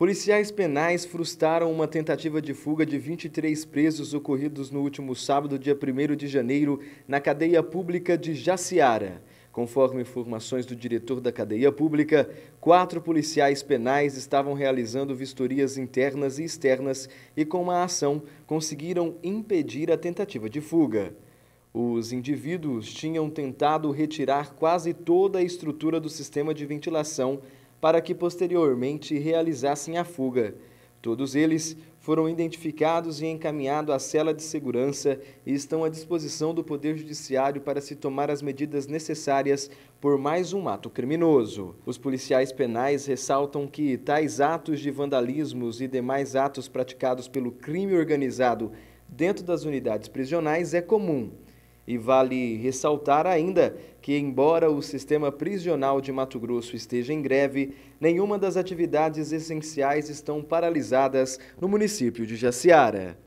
Policiais penais frustraram uma tentativa de fuga de 23 presos ocorridos no último sábado, dia 1 de janeiro, na cadeia pública de Jaciara. Conforme informações do diretor da cadeia pública, quatro policiais penais estavam realizando vistorias internas e externas e, com uma ação, conseguiram impedir a tentativa de fuga. Os indivíduos tinham tentado retirar quase toda a estrutura do sistema de ventilação para que posteriormente realizassem a fuga. Todos eles foram identificados e encaminhados à cela de segurança e estão à disposição do Poder Judiciário para se tomar as medidas necessárias por mais um ato criminoso. Os policiais penais ressaltam que tais atos de vandalismos e demais atos praticados pelo crime organizado dentro das unidades prisionais é comum e vale ressaltar ainda que, embora o sistema prisional de Mato Grosso esteja em greve, nenhuma das atividades essenciais estão paralisadas no município de Jaciara.